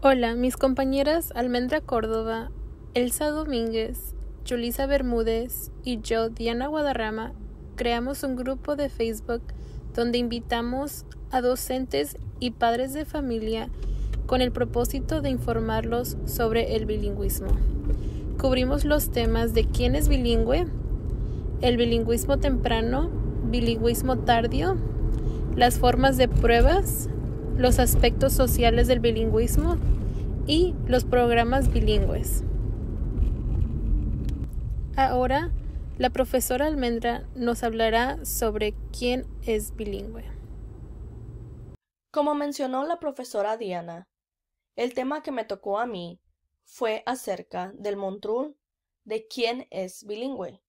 Hola, mis compañeras Almendra Córdoba, Elsa Domínguez, Julisa Bermúdez y yo, Diana Guadarrama, creamos un grupo de Facebook donde invitamos a docentes y padres de familia con el propósito de informarlos sobre el bilingüismo. Cubrimos los temas de quién es bilingüe, el bilingüismo temprano, bilingüismo tardío, las formas de pruebas, los aspectos sociales del bilingüismo y los programas bilingües. Ahora, la profesora Almendra nos hablará sobre quién es bilingüe. Como mencionó la profesora Diana, el tema que me tocó a mí fue acerca del montrul de quién es bilingüe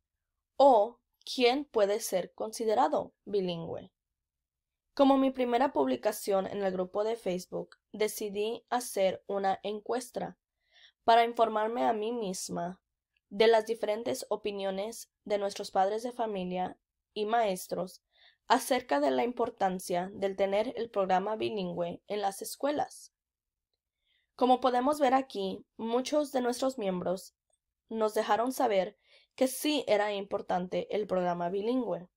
o quién puede ser considerado bilingüe. Como mi primera publicación en el grupo de Facebook, decidí hacer una encuesta para informarme a mí misma de las diferentes opiniones de nuestros padres de familia y maestros acerca de la importancia del tener el programa bilingüe en las escuelas. Como podemos ver aquí, muchos de nuestros miembros nos dejaron saber que sí era importante el programa bilingüe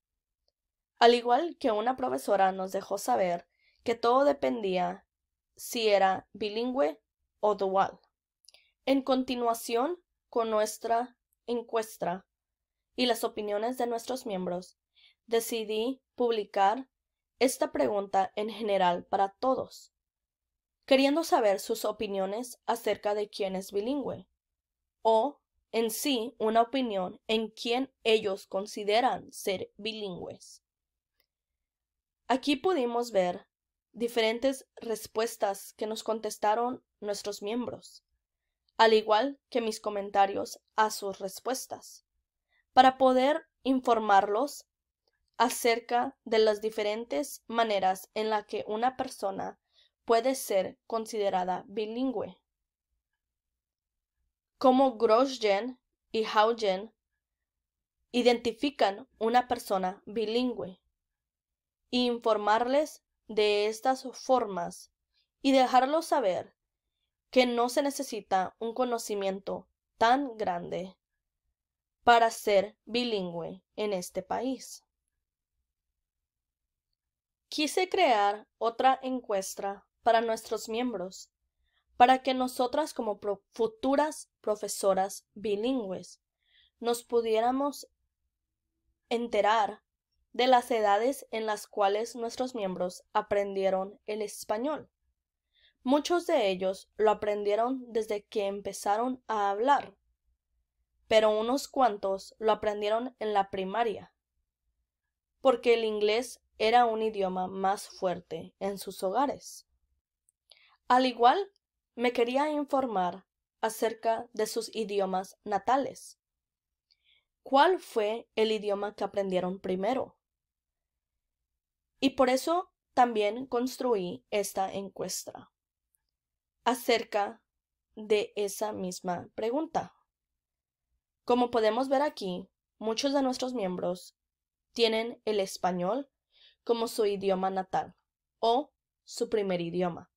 al igual que una profesora nos dejó saber que todo dependía si era bilingüe o dual. En continuación con nuestra encuesta y las opiniones de nuestros miembros, decidí publicar esta pregunta en general para todos, queriendo saber sus opiniones acerca de quién es bilingüe, o en sí una opinión en quién ellos consideran ser bilingües. Aquí pudimos ver diferentes respuestas que nos contestaron nuestros miembros, al igual que mis comentarios a sus respuestas, para poder informarlos acerca de las diferentes maneras en las que una persona puede ser considerada bilingüe. Como Grosjean y Haugen identifican una persona bilingüe informarles de estas formas y dejarlos saber que no se necesita un conocimiento tan grande para ser bilingüe en este país. Quise crear otra encuesta para nuestros miembros, para que nosotras como futuras profesoras bilingües nos pudiéramos enterar de las edades en las cuales nuestros miembros aprendieron el español. Muchos de ellos lo aprendieron desde que empezaron a hablar, pero unos cuantos lo aprendieron en la primaria, porque el inglés era un idioma más fuerte en sus hogares. Al igual, me quería informar acerca de sus idiomas natales. ¿Cuál fue el idioma que aprendieron primero? Y por eso también construí esta encuesta acerca de esa misma pregunta. Como podemos ver aquí, muchos de nuestros miembros tienen el español como su idioma natal o su primer idioma.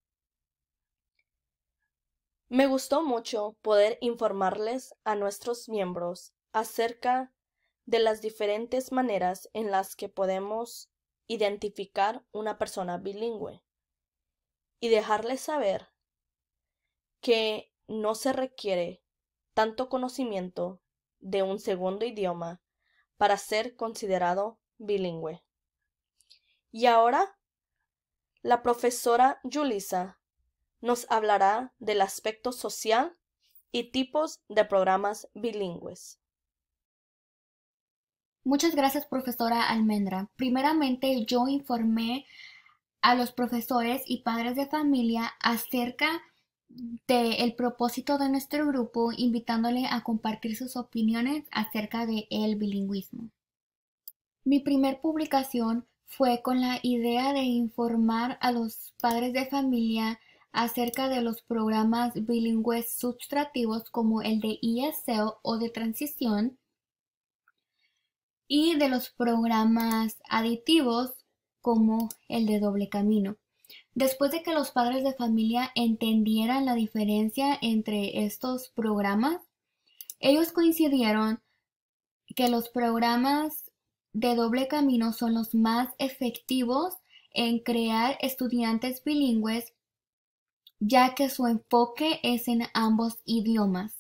Me gustó mucho poder informarles a nuestros miembros acerca de las diferentes maneras en las que podemos identificar una persona bilingüe y dejarles saber que no se requiere tanto conocimiento de un segundo idioma para ser considerado bilingüe. Y ahora, la profesora Julissa nos hablará del aspecto social y tipos de programas bilingües. Muchas gracias, profesora Almendra. Primeramente, yo informé a los profesores y padres de familia acerca del propósito de nuestro grupo, invitándole a compartir sus opiniones acerca del el bilingüismo. Mi primer publicación fue con la idea de informar a los padres de familia acerca de los programas bilingües sustrativos como el de ESL o de transición, y de los programas aditivos como el de doble camino. Después de que los padres de familia entendieran la diferencia entre estos programas, ellos coincidieron que los programas de doble camino son los más efectivos en crear estudiantes bilingües ya que su enfoque es en ambos idiomas.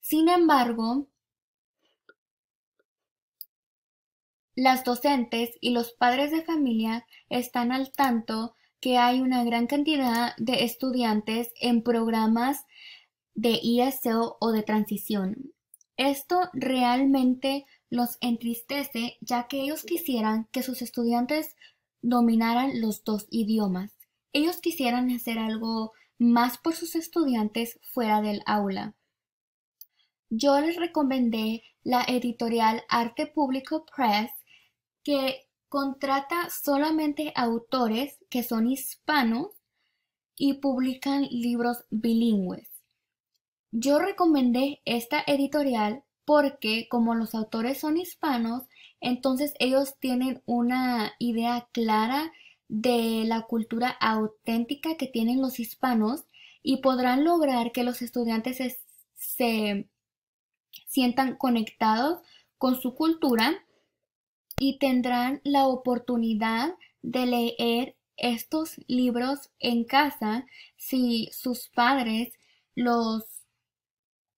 Sin embargo, Las docentes y los padres de familia están al tanto que hay una gran cantidad de estudiantes en programas de ISO o de transición. Esto realmente los entristece ya que ellos quisieran que sus estudiantes dominaran los dos idiomas. Ellos quisieran hacer algo más por sus estudiantes fuera del aula. Yo les recomendé la editorial Arte Público Press que contrata solamente autores que son hispanos y publican libros bilingües. Yo recomendé esta editorial porque como los autores son hispanos, entonces ellos tienen una idea clara de la cultura auténtica que tienen los hispanos y podrán lograr que los estudiantes se, sientan conectados con su cultura y tendrán la oportunidad de leer estos libros en casa si sus padres los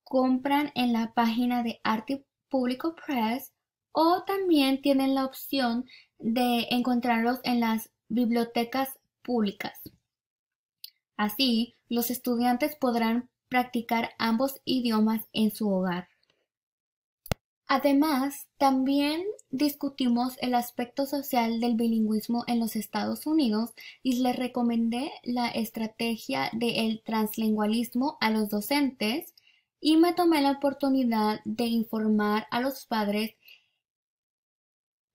compran en la página de Arte Público Press o también tienen la opción de encontrarlos en las bibliotecas públicas. Así, los estudiantes podrán practicar ambos idiomas en su hogar. Además, también discutimos el aspecto social del bilingüismo en los Estados Unidos y les recomendé la estrategia del translingualismo a los docentes y me tomé la oportunidad de informar a los padres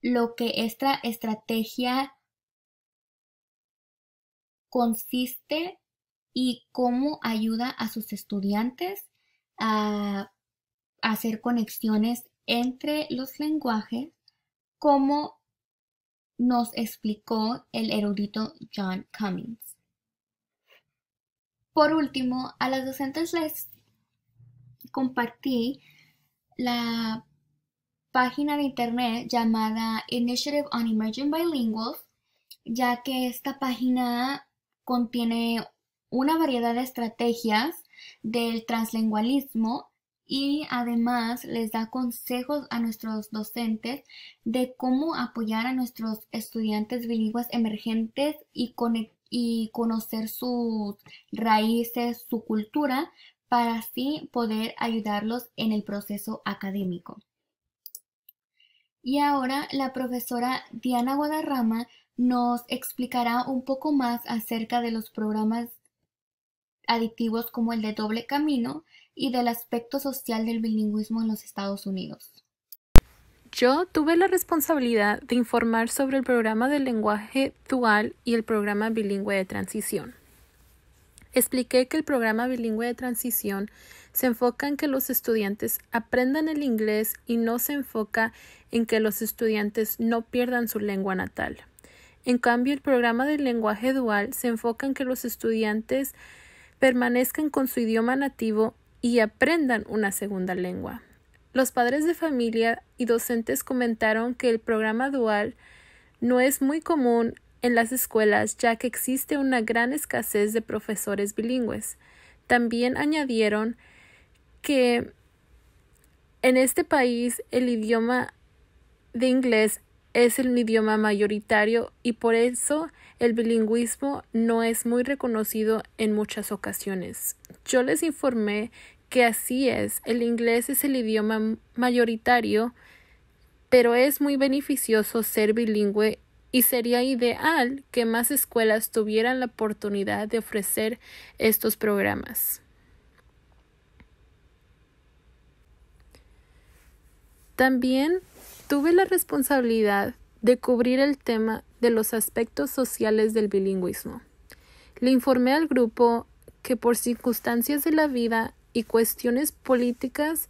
lo que esta estrategia consiste y cómo ayuda a sus estudiantes a hacer conexiones entre los lenguajes, como nos explicó el erudito John Cummings. Por último, a las docentes les compartí la página de internet llamada Initiative on Emerging Bilinguals, ya que esta página contiene una variedad de estrategias del translingualismo y además les da consejos a nuestros docentes de cómo apoyar a nuestros estudiantes bilingües emergentes y, y conocer sus raíces, su cultura, para así poder ayudarlos en el proceso académico. Y ahora la profesora Diana Guadarrama nos explicará un poco más acerca de los programas adictivos como el de doble camino, y del aspecto social del bilingüismo en los Estados Unidos. Yo tuve la responsabilidad de informar sobre el programa de lenguaje dual y el programa bilingüe de transición. Expliqué que el programa bilingüe de transición se enfoca en que los estudiantes aprendan el inglés y no se enfoca en que los estudiantes no pierdan su lengua natal. En cambio, el programa del lenguaje dual se enfoca en que los estudiantes permanezcan con su idioma nativo y aprendan una segunda lengua. Los padres de familia y docentes comentaron que el programa dual no es muy común en las escuelas ya que existe una gran escasez de profesores bilingües. También añadieron que en este país el idioma de inglés es el idioma mayoritario y por eso el bilingüismo no es muy reconocido en muchas ocasiones. Yo les informé que así es, el inglés es el idioma mayoritario, pero es muy beneficioso ser bilingüe y sería ideal que más escuelas tuvieran la oportunidad de ofrecer estos programas. También tuve la responsabilidad de cubrir el tema de los aspectos sociales del bilingüismo. Le informé al grupo que por circunstancias de la vida y cuestiones políticas,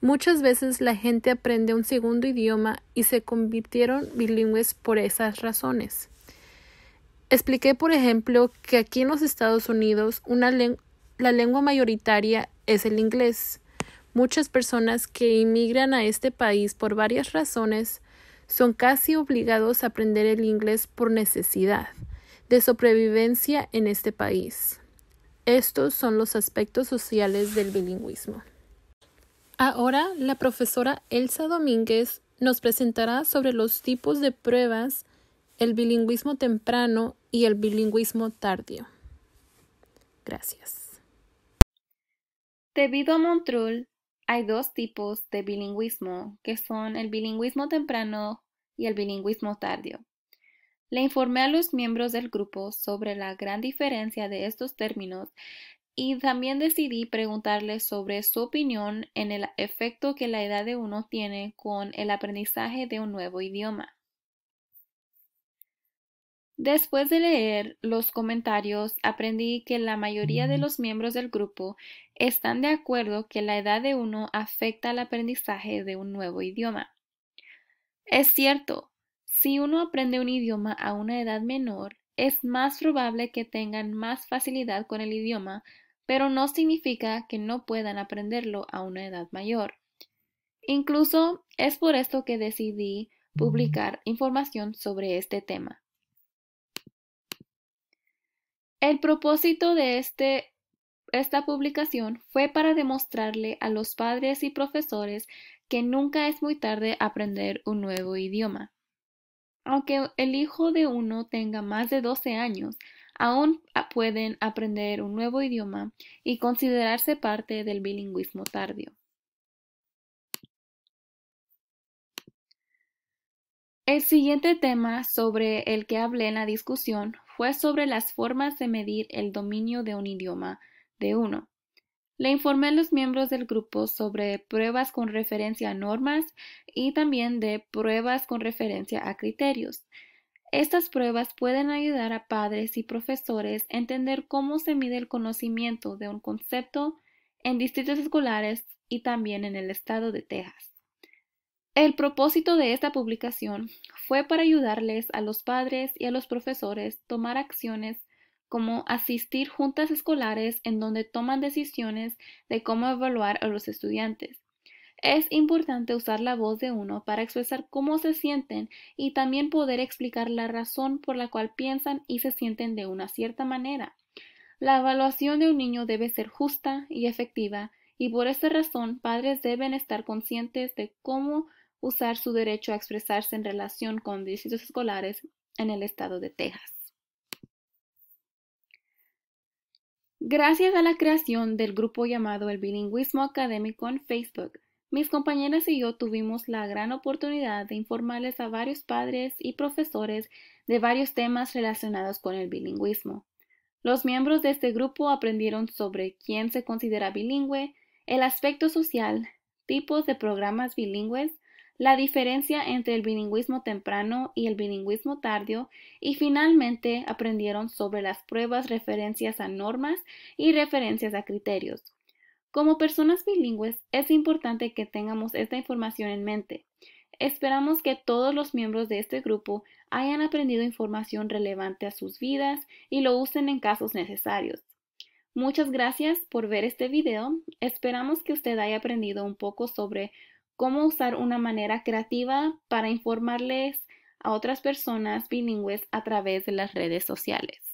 muchas veces la gente aprende un segundo idioma y se convirtieron bilingües por esas razones. Expliqué, por ejemplo, que aquí en los Estados Unidos la lengua mayoritaria es el inglés. Muchas personas que inmigran a este país por varias razones son casi obligados a aprender el inglés por necesidad de sobrevivencia en este país. Estos son los aspectos sociales del bilingüismo. Ahora la profesora Elsa Domínguez nos presentará sobre los tipos de pruebas, el bilingüismo temprano y el bilingüismo tardío. Gracias. Debido a Montreux, hay dos tipos de bilingüismo, que son el bilingüismo temprano y el bilingüismo tardío. Le informé a los miembros del grupo sobre la gran diferencia de estos términos y también decidí preguntarles sobre su opinión en el efecto que la edad de uno tiene con el aprendizaje de un nuevo idioma. Después de leer los comentarios, aprendí que la mayoría de los miembros del grupo están de acuerdo que la edad de uno afecta al aprendizaje de un nuevo idioma. Es cierto, si uno aprende un idioma a una edad menor, es más probable que tengan más facilidad con el idioma, pero no significa que no puedan aprenderlo a una edad mayor. Incluso es por esto que decidí publicar información sobre este tema. El propósito de este, esta publicación fue para demostrarle a los padres y profesores que nunca es muy tarde aprender un nuevo idioma. Aunque el hijo de uno tenga más de 12 años, aún pueden aprender un nuevo idioma y considerarse parte del bilingüismo tardío. El siguiente tema sobre el que hablé en la discusión fue sobre las formas de medir el dominio de un idioma de uno. Le informé a los miembros del grupo sobre pruebas con referencia a normas y también de pruebas con referencia a criterios. Estas pruebas pueden ayudar a padres y profesores a entender cómo se mide el conocimiento de un concepto en distritos escolares y también en el estado de Texas. El propósito de esta publicación fue para ayudarles a los padres y a los profesores tomar acciones como asistir juntas escolares en donde toman decisiones de cómo evaluar a los estudiantes. Es importante usar la voz de uno para expresar cómo se sienten y también poder explicar la razón por la cual piensan y se sienten de una cierta manera. La evaluación de un niño debe ser justa y efectiva, y por esta razón padres deben estar conscientes de cómo usar su derecho a expresarse en relación con distritos escolares en el estado de Texas. Gracias a la creación del grupo llamado el Bilingüismo Académico en Facebook, mis compañeras y yo tuvimos la gran oportunidad de informarles a varios padres y profesores de varios temas relacionados con el bilingüismo. Los miembros de este grupo aprendieron sobre quién se considera bilingüe, el aspecto social, tipos de programas bilingües, la diferencia entre el bilingüismo temprano y el bilingüismo tardío y finalmente aprendieron sobre las pruebas referencias a normas y referencias a criterios. Como personas bilingües es importante que tengamos esta información en mente. Esperamos que todos los miembros de este grupo hayan aprendido información relevante a sus vidas y lo usen en casos necesarios. Muchas gracias por ver este video. Esperamos que usted haya aprendido un poco sobre cómo usar una manera creativa para informarles a otras personas bilingües a través de las redes sociales.